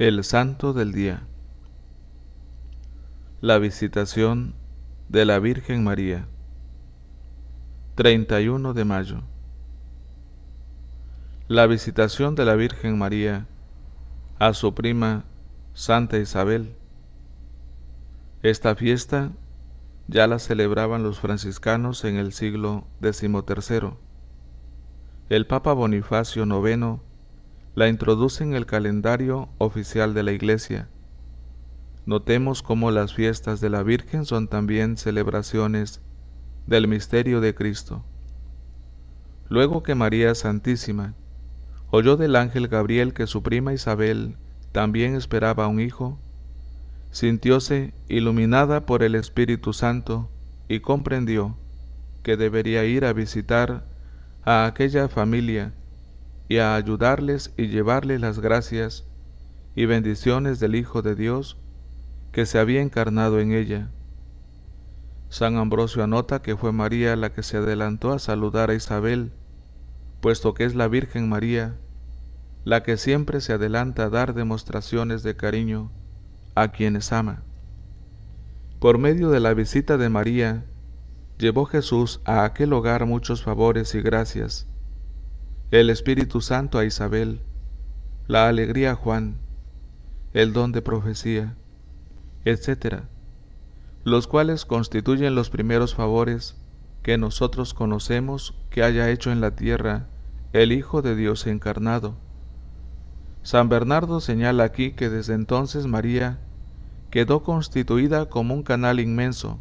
El Santo del Día. La visitación de la Virgen María. 31 de mayo. La visitación de la Virgen María a su prima Santa Isabel. Esta fiesta ya la celebraban los franciscanos en el siglo XIII. El Papa Bonifacio IX la introduce en el calendario oficial de la Iglesia. Notemos cómo las fiestas de la Virgen son también celebraciones del misterio de Cristo. Luego que María Santísima oyó del ángel Gabriel que su prima Isabel también esperaba un hijo, sintióse iluminada por el Espíritu Santo y comprendió que debería ir a visitar a aquella familia y a ayudarles y llevarles las gracias y bendiciones del Hijo de Dios que se había encarnado en ella. San Ambrosio anota que fue María la que se adelantó a saludar a Isabel, puesto que es la Virgen María la que siempre se adelanta a dar demostraciones de cariño a quienes ama. Por medio de la visita de María, llevó Jesús a aquel hogar muchos favores y gracias, el Espíritu Santo a Isabel, la alegría a Juan, el don de profecía, etc., los cuales constituyen los primeros favores que nosotros conocemos que haya hecho en la tierra el Hijo de Dios encarnado. San Bernardo señala aquí que desde entonces María quedó constituida como un canal inmenso,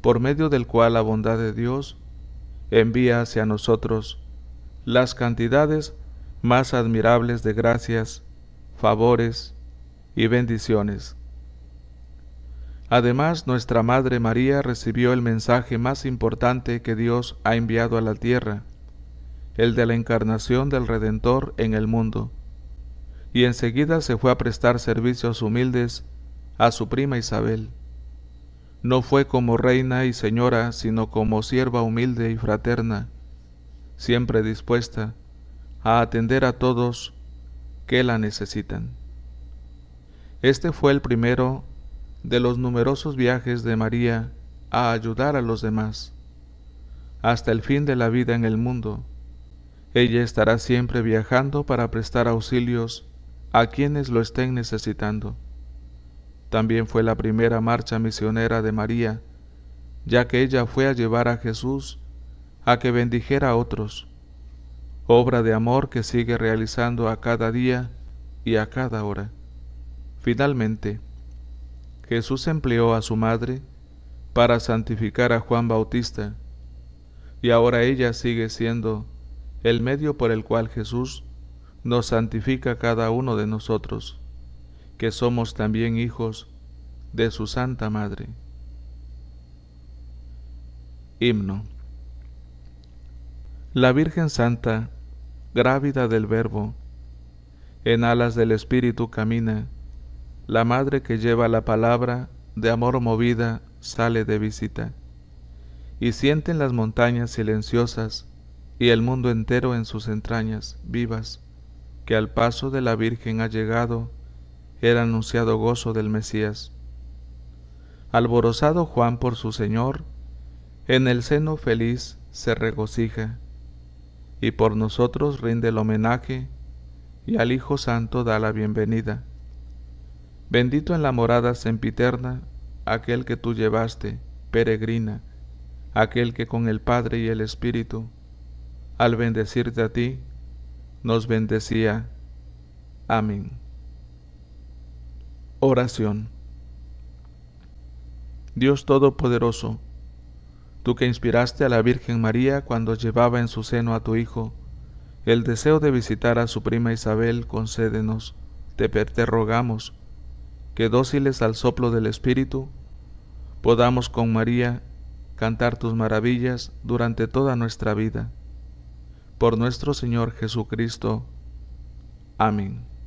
por medio del cual la bondad de Dios envía hacia nosotros las cantidades más admirables de gracias, favores y bendiciones. Además, nuestra Madre María recibió el mensaje más importante que Dios ha enviado a la tierra, el de la encarnación del Redentor en el mundo, y enseguida se fue a prestar servicios humildes a su prima Isabel. No fue como reina y señora, sino como sierva humilde y fraterna, siempre dispuesta a atender a todos que la necesitan. Este fue el primero de los numerosos viajes de María a ayudar a los demás. Hasta el fin de la vida en el mundo, ella estará siempre viajando para prestar auxilios a quienes lo estén necesitando. También fue la primera marcha misionera de María, ya que ella fue a llevar a Jesús a que bendijera a otros, obra de amor que sigue realizando a cada día y a cada hora. Finalmente, Jesús empleó a su madre para santificar a Juan Bautista, y ahora ella sigue siendo el medio por el cual Jesús nos santifica a cada uno de nosotros, que somos también hijos de su Santa Madre. Himno la Virgen Santa, grávida del Verbo, en alas del Espíritu camina, la madre que lleva la palabra, de amor movida, sale de visita, y sienten las montañas silenciosas y el mundo entero en sus entrañas vivas, que al paso de la Virgen ha llegado el anunciado gozo del Mesías. Alborozado Juan por su Señor, en el seno feliz se regocija y por nosotros rinde el homenaje y al Hijo Santo da la bienvenida. Bendito en la morada sempiterna, aquel que tú llevaste, peregrina, aquel que con el Padre y el Espíritu, al bendecirte a ti, nos bendecía. Amén. Oración. Dios Todopoderoso, tú que inspiraste a la Virgen María cuando llevaba en su seno a tu Hijo, el deseo de visitar a su prima Isabel, concédenos, te, te rogamos, que dóciles al soplo del Espíritu, podamos con María cantar tus maravillas durante toda nuestra vida. Por nuestro Señor Jesucristo. Amén.